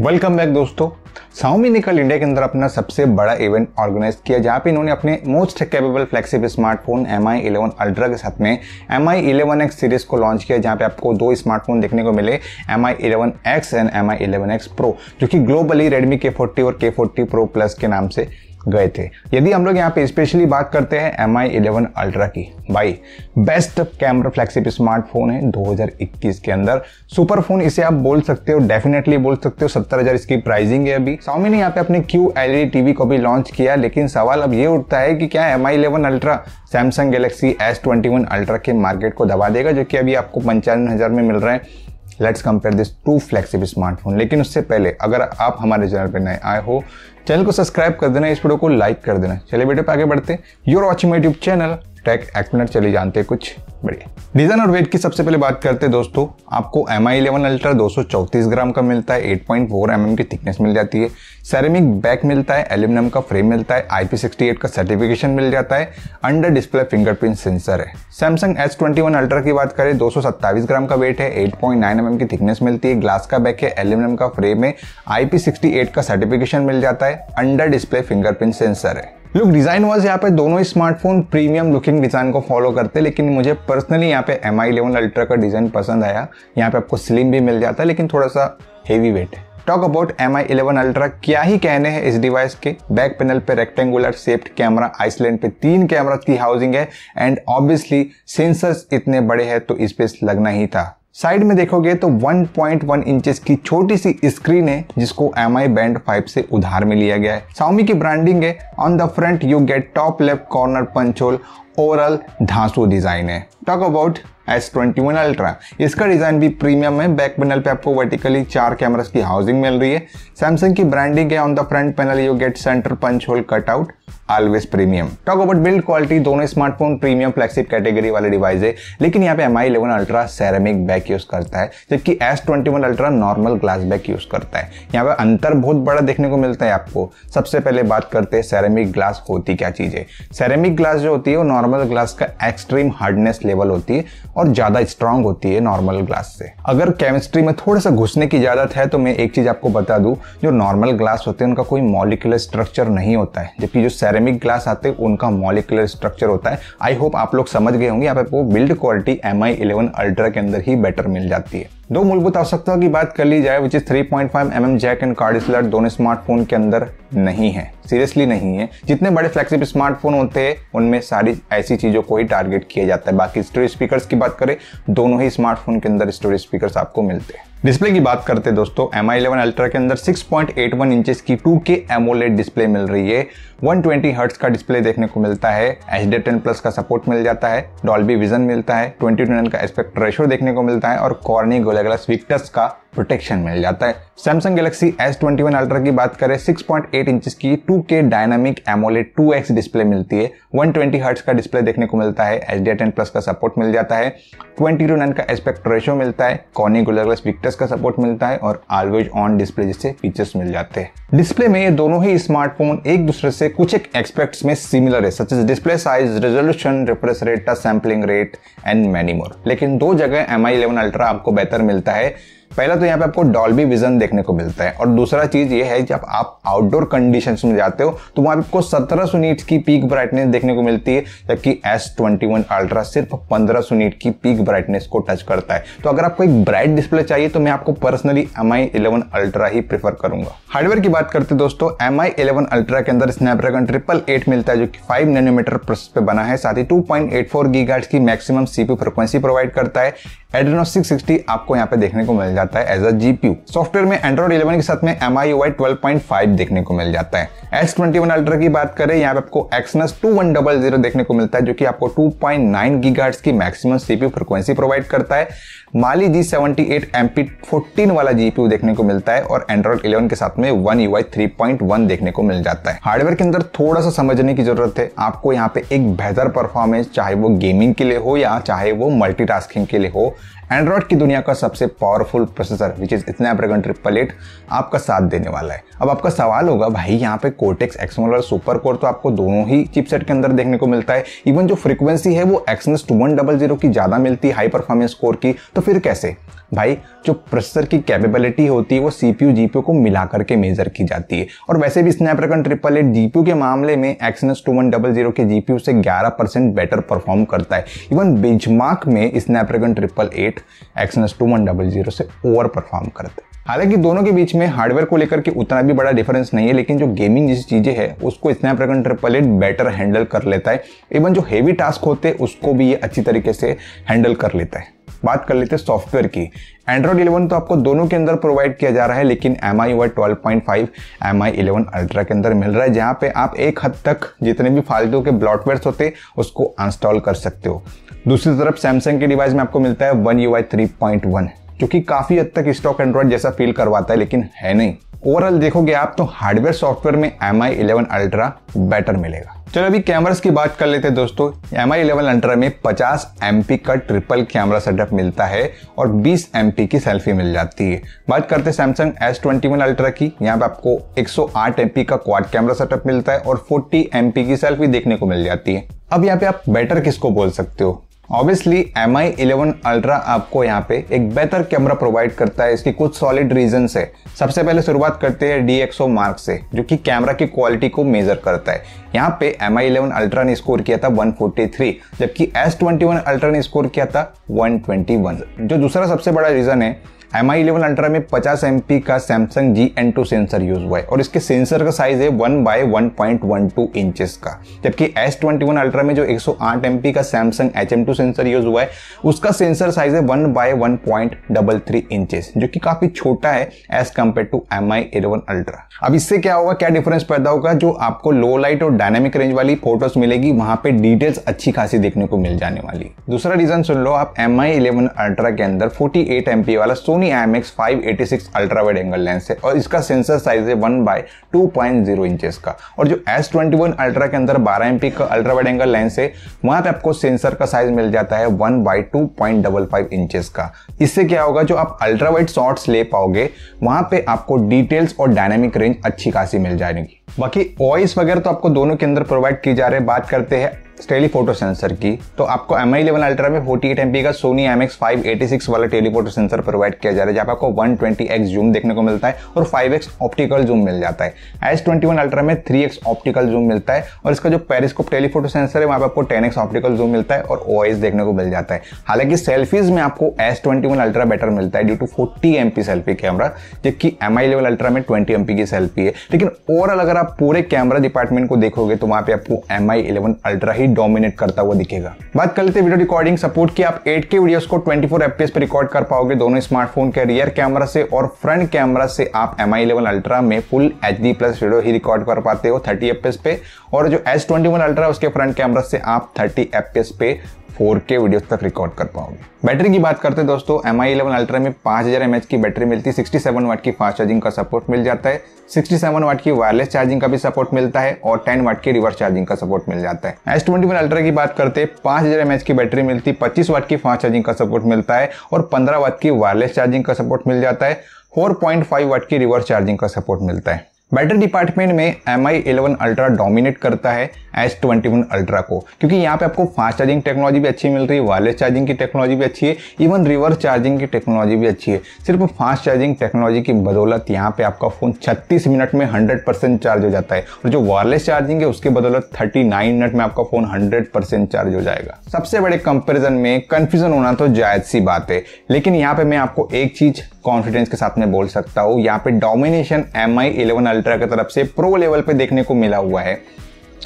welcome back दोस्तों Xiaomi ने कल इंडिया के अंदर अपना सबसे बड़ा इवेंट ऑर्गेनाइज किया जहां पे इन्होंने अपने most capable flexible smartphone M I eleven ultra के साथ में M I eleven X series को लॉन्च किया जहां पे आपको दो स्मार्टफोन देखने को मिले M I eleven X and M I eleven X pro जो कि ग्लोबली रेडमी के फोर्टी और के फोर्टी प्रो प्लस के नाम से गए थे यदि हम लोग यहाँ पे स्पेशली बात करते हैं एम आई इलेवन अल्ट्रा की भाई बेस्ट कैमरा फ्लैक्सिप स्मार्टफोन है 2021 के अंदर सुपर फोन इसे आप बोल सकते हो डेफिनेटली बोल सकते हो सत्तर हजार इसकी प्राइसिंग है अभी स्वामी ने यहाँ पे अपने क्यू एल टीवी को भी लॉन्च किया लेकिन सवाल अब ये उठता है कि क्या M I eleven ultra Samsung Galaxy S twenty one ultra के मार्केट को दबा देगा जो कि अभी आपको पंचानवे हजार में मिल रहा है let's compare this two flexible smartphone लेकिन उससे पहले अगर आप हमारे चैनल पर नए आए हो चैनल को सब्सक्राइब कर देना इस वीडियो को लाइक कर देना चलिए बेटे पे आगे बढ़ते you're watching my YouTube channel tech एक्टनर चले जानते हैं कुछ बढ़िया डिजाइन और वेट की सबसे पहले बात करते हैं दोस्तों आपको एम आई इलेवन अल्ट्रा दो ग्राम का मिलता है 8.4 पॉइंट mm की थिकनेस मिल जाती है सेरेमिक बैक मिलता है एल्यूमिनियम का फ्रेम मिलता है आई का सर्टिफिकेशन मिल जाता है अंडर डिस्प्ले फिंगरप्रिंट सेंसर है सैमसंग एस ट्वेंटी अल्ट्रा की बात करें दो ग्राम का वेट है एट पॉइंट mm की थिकनेस मिलती है ग्लास का बैक है एल्यूमिनियम का फ्रेम है आई का सर्टिफिकेशन मिल जाता है अंडर डिस्प्ले फिंगरप्रिंट सेंसर है लुक डिज़ाइन वाज यहाँ पे दोनों ही स्मार्टफोन प्रीमियम लुकिंग डिज़ाइन को फॉलो करते हैं लेकिन मुझे पर्सनली यहाँ पे एम आई इलेवन अल्ट्रा का डिज़ाइन पसंद आया यहाँ पे आपको स्लिम भी मिल जाता है लेकिन थोड़ा सा हेवी वेट है talk about M I eleven ultra क्या ही कहने हैं इस डिवाइस के बैक पैनल पे रेक्टेंगुलर सेप्ड कैमरा आइसलैंड पे तीन कैमरा की हाउसिंग है एंड ऑब्वियसली सेंसर्स इतने बड़े हैं तो इस पे लगना ही था साइड में देखोगे तो 1.1 इंचेस की छोटी सी स्क्रीन है जिसको एम आई बैंड फाइव से उधार में लिया गया है साउमी की ब्रांडिंग है on the front you get top left corner punch hole overall धांसू डिज़ाइन है talk about S twenty one ultra इसका डिज़ाइन भी प्रीमियम है बैक पैनल पे आपको वर्टिकली चार कैमरास की हाउसिंग मिल रही है सैमसंग की ब्रांडिंग है on the front panel you get center punch hole cutout always premium talk about build quality दोनों स्मार्टफोन प्रीमियम फ्लैक्सिप कैटेगरी वाले डिवाइस है लेकिन यहाँ पे M I eleven ultra ceramic back use करता है जबकि S twenty one ultra normal glass back use करता है यहाँ पे अंतर बहुत बड़ा देखने को मिलता है आपको सबसे पहले बात करते हैं सेरेमिक ग्लास होती क्या चीज़ है सेरेमिक ग्लास जो होती है वो नॉर्मल नॉर्मल ग्लास का एक्सट्रीम हार्डनेस लेवल होती है और ज़्यादा स्ट्रांग होती है नॉर्मल ग्लास से अगर केमिस्ट्री में थोड़ा सा घुसने की इजाजत है तो मैं एक चीज़ आपको बता दू जो नॉर्मल ग्लास होते हैं उनका कोई मॉलिकुलर स्ट्रक्चर नहीं होता है जबकि जो सेरेमिक ग्लास आते हैं उनका मॉलिकुलर स्ट्रक्चर होता है आई होप आप लोग समझ गए होंगे यहाँ पे आपको build quality M I eleven ultra के अंदर ही बेटर मिल जाती है दो मूलभूत आवश्यकताओं की बात कर ली जाए which is three point five M M jack and card slot दोनों स्मार्टफोन के अंदर नहीं है सीरियसली नहीं है जितने बड़े फ्लैक्सिप स्मार्टफोन होते हैं उनमें सारी ऐसी चीज़ों को ही टारगेट किया जाता है बाकी स्टोरेज स्पीकर की बात करें दोनों ही स्मार्टफोन के अंदर स्टोरेज स्पीकर आपको मिलते हैं डिस्प्ले की बात करते हैं दोस्तों एम आई इलेवन अल्ट्रा के अंदर 6.81 पॉइंट इंचेस की 2K के एमोलेट डिस्प्ले मिल रही है 120 ट्वेंटी का डिस्प्ले देखने को मिलता है एच डी टेन प्लस का सपोर्ट मिल जाता है डॉल्बी विजन मिलता है ट्वेंटी टू का एस्पेक्ट रेशो देखने को मिलता है और कॉर्निंग अलग अलग स्वीटनेस का प्रोटेक्शन मिल जाता है Samsung Galaxy S twenty one ultra की बात करें 6.8 पॉइंट इंचज की 2K dynamic AMOLED 2X display मिलती है 120 ट्वेंटी का डिस्प्ले देखने को मिलता है एच डी टेन प्लस का सपोर्ट मिल जाता है ट्वेंटी टू नाइन का एस्पेक्ट रेशो मिलता है कॉनी गुलरलेस विक्टर्स का सपोर्ट मिलता है और ऑलवेज ऑन डिस्प्ले जिससे फीचर्स मिल जाते हैं डिस्प्ले में ये दोनों ही स्मार्टफोन एक दूसरे से कुछ एक एक्सपेक्ट्स में सिमिलर है such display size resolution refresh rate sampling rate and many more लेकिन दो जगह एम आई इलेवन अल्ट्रा आपको बेहतर मिलता है पहला तो यहाँ पे आपको डॉल्बी विजन देखने को मिलता है और दूसरा चीज ये है जब आप आउटडोर कंडीशन में जाते हो तो वहां आपको सत्रह सौ नीट की पीक ब्राइटनेस देखने को मिलती है जबकि एस ट्वेंटी वन अल्ट्रा सिर्फ पंद्रह सौ नीट की पीक ब्राइटनेस को टच करता है तो अगर आपको एक ब्राइट डिस्प्ले चाहिए तो मैं आपको personally M I eleven ultra ही प्रेफर करूंगा हार्डवेयर की बात करते दोस्तों एम आई इलेवन अल्ट्रा के अंदर स्नैपड्रैगन ट्रिपल एट मिलता है जो कि फाइव नैनोमीटर प्रोसेस पे बना है साथ ही टू पॉइंट एट फोर की मैक्सिमम सीपी फ्रिक्वेंसी प्रोवाइड करता है एड्रेनो सिक्स सिक्सटी आपको यहाँ पे देखने को मिल जाता है जाता है एज अ जीपी सॉफ्टवेयर में एंड्रॉइड इलेवन के साथ में M I UI twelve point five देखने को मिल जाता है एस ट्वेंटी वन अल्ट्रा की बात करें यहाँ पे आपको Exynos two one double zero देखने को मिलता है जो कि आपको टू पॉइंट नाइन गीगार्ट्स की मैक्सिमम सीपी फ्रिक्वेंसी प्रोवाइड करता है Mali G seventy eight M P fourteen वाला जीपी देखने को मिलता है और एंड्रॉइड इलेवन के साथ में one U I three point one देखने को मिल जाता है हार्डवेयर के अंदर थोड़ा सा समझने की जरूरत है आपको यहाँ पे एक बेहतर परफॉर्मेंस चाहे वो गेमिंग के लिए हो या चाहे वो मल्टीटास्किंग के लिए हो एंड्रॉयड की दुनिया का सबसे powerful processor which is Snapdragon triple eight आपका साथ देने वाला है अब आपका सवाल होगा भाई यहाँ पे कोटेक्स एक्समोल और सुपर कोर तो आपको दोनों ही चिपसेट के अंदर देखने को मिलता है इवन जो फ्रिक्वेंसी है वो Exynos two one double zero की ज़्यादा मिलती है हाई परफॉर्मेंस कोर की तो फिर कैसे भाई जो प्रोसेसर की कैपेबिलिटी होती है वो सी पी को मिला करके मेजर की जाती है और वैसे भी स्नैपड्रैगन ट्रिपल एट जी के मामले में Exynos two one double zero के जी से ग्यारह परसेंट बेटर परफॉर्म करता है इवन बेंचमार्क में Snapdragon triple eight Exynos two one double zero से ओवर परफॉर्म करता है हालांकि दोनों के बीच में हार्डवेयर को लेकर के उतना भी बड़ा डिफरेंस नहीं है लेकिन जो गेमिंग जैसी चीज़ें हैं उसको Snapdragon triple eight better handle कर लेता है इवन जो हेवी टास्क होते हैं उसको भी ये अच्छी तरीके से हैंडल कर लेता है बात कर लेते हैं सॉफ्टवेयर की एंड्रॉइड इलेवन तो आपको दोनों के अंदर प्रोवाइड किया जा रहा है लेकिन M I UI twelve point five M I eleven ultra के अंदर मिल रहा है जहाँ पे आप एक हद तक जितने भी फालतू के ब्लॉटवेयर होते उसको इंस्टॉल कर सकते हो दूसरी तरफ सैमसंग के डिवाइस में आपको मिलता है one U I three point one क्योंकि काफ़ी हद तक स्टॉक एंड्रॉयड जैसा फील करवाता है लेकिन है नहीं ओवरऑल देखोगे आप तो हार्डवेयर सॉफ्टवेयर में M I eleven ultra better मिलेगा चलो अभी कैमरास की बात कर लेते हैं दोस्तों एम आई इलेवन अल्ट्रा में 50 एम का ट्रिपल कैमरा सेटअप मिलता है और 20 एम की सेल्फी मिल जाती है बात करते हैं Samsung S twenty one ultra की यहाँ पे आपको 108 एम का क्वाड कैमरा सेटअप मिलता है और 40 एम की सेल्फी देखने को मिल जाती है अब यहाँ पे आप बेटर किसको बोल सकते हो obviously M I eleven ultra आपको यहाँ पे एक बेहतर कैमरा प्रोवाइड करता है इसकी कुछ सॉलिड रीजन है सबसे पहले शुरुआत करते हैं डी एक्सो मार्क से जो कि कैमरा की क्वालिटी को मेजर करता है यहाँ पे एम आई इलेवन अल्ट्रा ने स्कोर किया था 143 जबकि एस ट्वेंटी वन अल्ट्रा ने स्कोर किया था 121 जो दूसरा सबसे बड़ा रीजन है एम आई इलेवन अल्ट्रा में 50 एम का Samsung G N two sensor use हुआ है और इसके सेंसर का साइज है one by one point one two inches का जबकि एस ट्वेंटी वन अल्ट्रा में जो एक सौ आठ एम का Samsung H M two sensor use हुआ है उसका सेंसर साइज है one by one point double three inches जो कि काफी छोटा है as compared to M I eleven ultra अब इससे क्या होगा क्या डिफरेंस पैदा होगा जो आपको लो लाइट और डायनेमिक रेंज वाली फोटोज मिलेगी वहां पे डिटेल्स अच्छी खासी देखने को मिल जाने वाली दूसरा रीजन सुन लो आप एम आई इलेवन अल्ट्रा के अंदर फोर्टी एट एम वाला son Sony M X five eighty six ultra wide angle lens है और इसका सेंसर साइज है one by two point zero inches का और जो एस ट्वेंटी वन अल्ट्रा के अंदर बारह एम पी का अल्ट्रा वाइड एंगल लेंस है वहां पे आपको सेंसर का साइज मिल जाता है one by two point double five inches का इससे क्या होगा जो आप अल्ट्रा वाइड शॉर्ट्स ले पाओगे वहां पे आपको डिटेल्स और डायनेमिक रेंज अच्छी खासी मिल जाएगी बाकी वॉइस वगैरह तो आपको दोनों के अंदर प्रोवाइड की जा रही है बात करते हैं टेलीफोटो सेंसर की तो आपको एम आई इलेवन अल्ट्रा में फोर्टी एट एमपी का Sony M X five eighty six वाला टेलीफोटो सेंसर प्रोवाइड किया जा रहा है जहाँ आपको वन ट्वेंटी एक्स जूम देखने को मिलता है और फाइव एक्स ऑप्टिकल जूम मिल जाता है एस ट्वेंटी वन अल्ट्रा में थ्री एक्स ऑप्टिकल जूम मिलता है और इसका जो पेरिस्कोप टेलीफोटो सेंसर है वहाँ पर आपको टेन एक्स ऑप्टिकल जूम मिलता है और ओ देखने को मिल जाता है हालांकि सेल्फीज में आपको S twenty one ultra better मिलता है due to forty M P selfie camera जबकि एम आई इलेवन अल्ट्रा में ट्वेंटी एम पी की सेल्फी है लेकिन ओवरऑल अगर आप पूरे कैमरा डिपार्टमेंट को देखोगे तो वहाँ पे आपको एम आई इलेवन अल्ट्रा ही ही डोमिनेट करता हुआ दिखेगा बात कर लेते वीडियो रिकॉर्डिंग सपोर्ट की आप 8K वीडियोस को 24 फोर पे रिकॉर्ड कर पाओगे दोनों स्मार्टफोन के रियर कैमरा से और फ्रंट कैमरा से आप एम आई इलेवन अल्ट्रा में full H D plus video ही रिकॉर्ड कर पाते हो थर्टी एफ पे और जो एस ट्वेंटी वन अल्ट्रा उसके फ्रंट कैमरा से आप थर्टी एफ पे फोर के वीडियो तक रिकॉर्ड कर पाओगे बैटरी की बात करते हैं दोस्तों एम आई इलेवन अल्ट्रा में पांच हज़ार एम की बैटरी मिलती है सिक्सटी सेवन वाट की फास्ट चार्जिंग का सपोर्ट मिल जाता है सिक्सटी सेवन वाट की वायरलेस चार्जिंग का भी सपोर्ट मिलता है और टेन वाट की रिवर्स चार्जिंग का सपोर्ट मिल जाता है एस ट्वेंटी वन अल्ट्रा की बात करते हैं पांच हज़ार एम की बैटरी मिलती है पच्चीस वाट की फास्ट चार्जिंग का सपोर्ट मिलता है और पंद्रह वाट की वायरलेस चार्जिंग का सपोर्ट मिल जाता है फोर पॉइंट फाइव वाट की रिवर्स चार्जिंग का सपोर्ट मिलता है बैटरी डिपार्टमेंट में M I eleven ultra dominate करता है एस ट्वेंटी वन अल्ट्रा को क्योंकि यहाँ पे आपको फास्ट चार्जिंग टेक्नोलॉजी भी अच्छी मिल रही है वायरलेस चार्जिंग की टेक्नोलॉजी भी अच्छी है इवन रिवर्स चार्जिंग की टेक्नोलॉजी भी अच्छी है सिर्फ फास्ट चार्जिंग टेक्नोलॉजी की बदौलत यहाँ पे आपका फोन छत्तीस मिनट में हंड्रेड परसेंट चार्ज हो जाता है और जो वायरलेस चार्जिंग है उसकी बदौलत थर्टी नाइन मिनट में आपका फोन हंड्रेड परसेंट चार्ज हो जाएगा सबसे बड़े कंपेरिजन में कन्फ्यूजन होना तो जायज सी बात है लेकिन यहाँ पे मैं आपको एक चीज कॉन्फिडेंस के साथ में बोल सकता हूँ यहाँ पे domination M I eleven ultra की तरफ से प्रो लेवल पे देखने को मिला हुआ है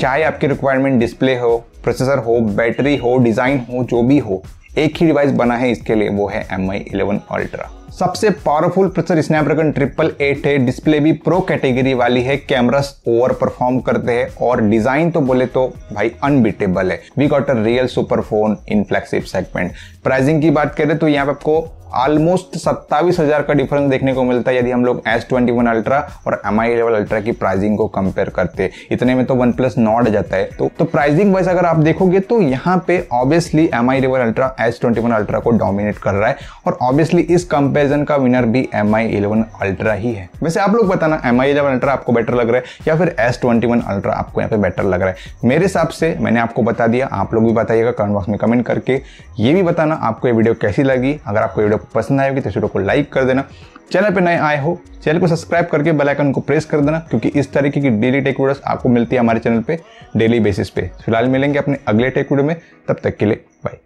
चाहे आपकी रिक्वायरमेंट डिस्प्ले हो प्रोसेसर हो बैटरी हो डिज़ाइन हो जो भी हो एक ही डिवाइस बना है इसके लिए वो है एम आई इलेवन अल्ट्रा सबसे powerful processor Snapdragon triple eight है डिस्प्ले भी प्रो कैटेगरी वाली है कैमरास ओवर परफॉर्म करते हैं और डिजाइन तो बोले तो भाई अनबीटेबल है we got a real super phone in flagship segment pricing की बात करें तो यहाँ पे आपको ऑलमोस्ट सत्ताईस हजार का डिफरेंस देखने को मिलता है यदि हम लोग एस ट्वेंटी वन अल्ट्रा और एम आई इलेवन अल्ट्रा की प्राइसिंग को कंपेयर करते हैं इतने में तो वन प्लस नॉट जाता है तो तो प्राइसिंग वाइज अगर आप देखोगे तो यहाँ पे obviously M I eleven ultra S twenty one ultra को डोमिनेट कर रहा है और ऑब्वियसली इस कंपेयर कंपैरिजन का विनर भी एम आई इलेवन अल्ट्रा ही है वैसे आप लोग बताना एम आई इलेवन अल्ट्रा आपको बेटर लग रहा है या फिर एस ट्वेंटी वन अल्ट्रा आपको यहाँ पे बेटर लग रहा है मेरे हिसाब से मैंने आपको बता दिया आप लोग भी बताइएगा कमेंट बॉक्स में कमेंट करके ये भी बताना आपको ये वीडियो कैसी लगी अगर आपको वीडियो पसंद आएगी तो इस वीडियो को लाइक कर देना चैनल पर नए आए हो चैनल को सब्सक्राइब करके बेल आइकन को प्रेस कर देना क्योंकि इस तरीके की डेली टेक वीडियोस आपको मिलती है हमारे चैनल पे डेली बेसिस पे फिलहाल मिलेंगे अपने अगले टेक वीडियो में तब तक के लिए बाय